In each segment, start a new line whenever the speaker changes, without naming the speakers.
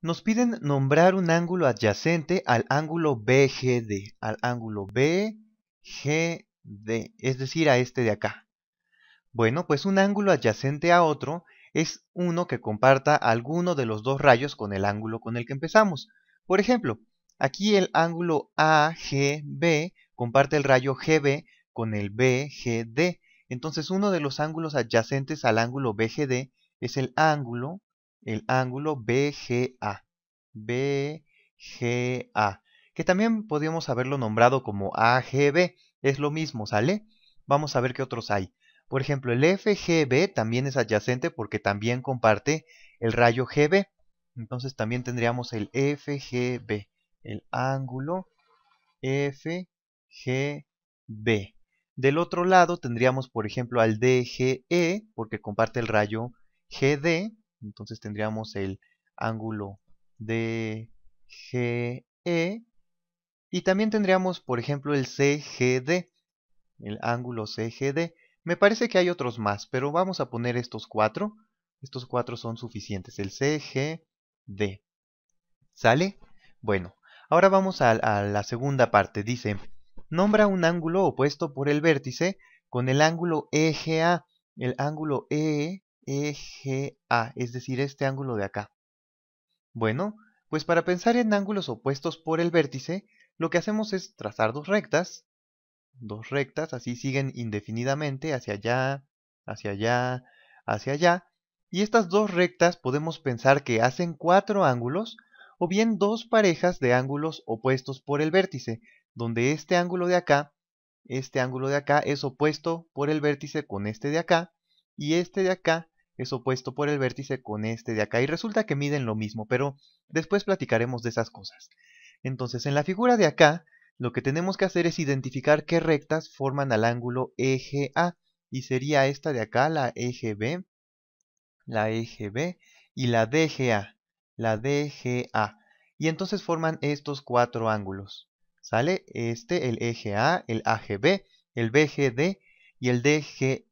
Nos piden nombrar un ángulo adyacente al ángulo BGD, al ángulo BGD, es decir, a este de acá. Bueno, pues un ángulo adyacente a otro es uno que comparta alguno de los dos rayos con el ángulo con el que empezamos. Por ejemplo, aquí el ángulo AGB comparte el rayo GB con el BGD. Entonces uno de los ángulos adyacentes al ángulo BGD es el ángulo el ángulo BGA. BGA. Que también podríamos haberlo nombrado como AGB. Es lo mismo, ¿sale? Vamos a ver qué otros hay. Por ejemplo, el FGB también es adyacente porque también comparte el rayo GB. Entonces también tendríamos el FGB, el ángulo FGB. Del otro lado tendríamos, por ejemplo, al DGE porque comparte el rayo GD. Entonces tendríamos el ángulo GE e, y también tendríamos, por ejemplo, el CGD, el ángulo CGD. Me parece que hay otros más, pero vamos a poner estos cuatro. Estos cuatro son suficientes, el CGD. ¿Sale? Bueno, ahora vamos a, a la segunda parte. Dice, nombra un ángulo opuesto por el vértice con el ángulo EGA. El ángulo E EGA, es decir, este ángulo de acá. Bueno, pues para pensar en ángulos opuestos por el vértice, lo que hacemos es trazar dos rectas, dos rectas, así siguen indefinidamente hacia allá, hacia allá, hacia allá, y estas dos rectas podemos pensar que hacen cuatro ángulos o bien dos parejas de ángulos opuestos por el vértice, donde este ángulo de acá, este ángulo de acá es opuesto por el vértice con este de acá, y este de acá es opuesto por el vértice con este de acá y resulta que miden lo mismo, pero después platicaremos de esas cosas. Entonces, en la figura de acá, lo que tenemos que hacer es identificar qué rectas forman al ángulo eje A y sería esta de acá, la eje B, la eje B y la DGA, la DGA. Y entonces forman estos cuatro ángulos. ¿Sale? Este, el eje A, el AGB, el BGD y el DGE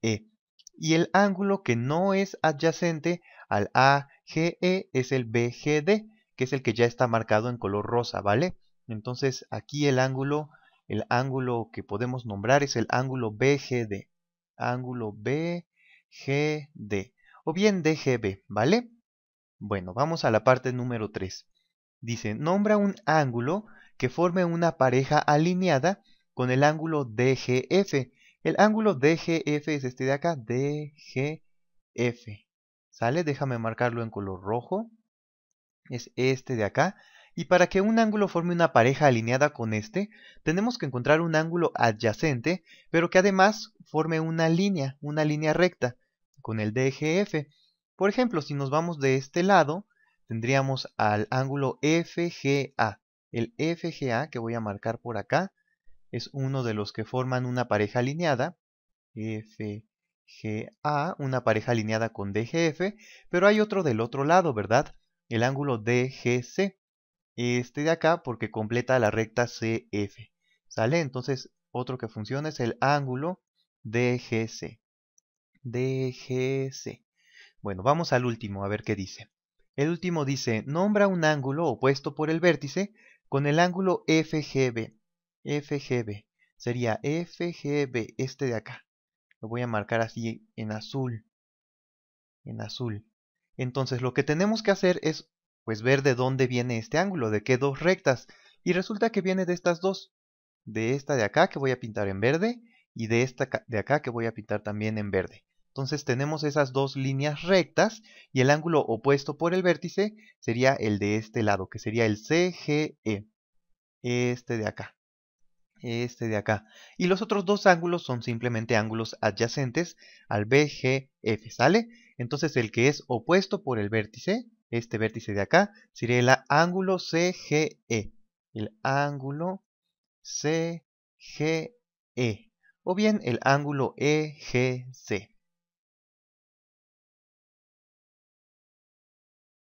y el ángulo que no es adyacente al AGE es el BGD, que es el que ya está marcado en color rosa, ¿vale? Entonces aquí el ángulo, el ángulo que podemos nombrar es el ángulo BGD, ángulo BGD, o bien DGB, ¿vale? Bueno, vamos a la parte número 3. Dice, nombra un ángulo que forme una pareja alineada con el ángulo DGF el ángulo DGF es este de acá, DGF. ¿Sale? Déjame marcarlo en color rojo. Es este de acá. Y para que un ángulo forme una pareja alineada con este, tenemos que encontrar un ángulo adyacente, pero que además forme una línea, una línea recta, con el DGF. Por ejemplo, si nos vamos de este lado, tendríamos al ángulo FGA. El FGA que voy a marcar por acá es uno de los que forman una pareja alineada, FGA, una pareja alineada con DGF, pero hay otro del otro lado, ¿verdad? El ángulo DGC, este de acá porque completa la recta CF, ¿sale? Entonces, otro que funciona es el ángulo DGC. DGC. Bueno, vamos al último, a ver qué dice. El último dice, nombra un ángulo opuesto por el vértice con el ángulo FGB FGB. Sería FGB, este de acá. Lo voy a marcar así en azul. En azul. Entonces lo que tenemos que hacer es pues ver de dónde viene este ángulo, de qué dos rectas. Y resulta que viene de estas dos. De esta de acá que voy a pintar en verde y de esta de acá que voy a pintar también en verde. Entonces tenemos esas dos líneas rectas y el ángulo opuesto por el vértice sería el de este lado, que sería el CGE, este de acá este de acá. Y los otros dos ángulos son simplemente ángulos adyacentes al BGF, ¿sale? Entonces el que es opuesto por el vértice, este vértice de acá, sería el ángulo CGE. El ángulo CGE. O bien el ángulo EGC.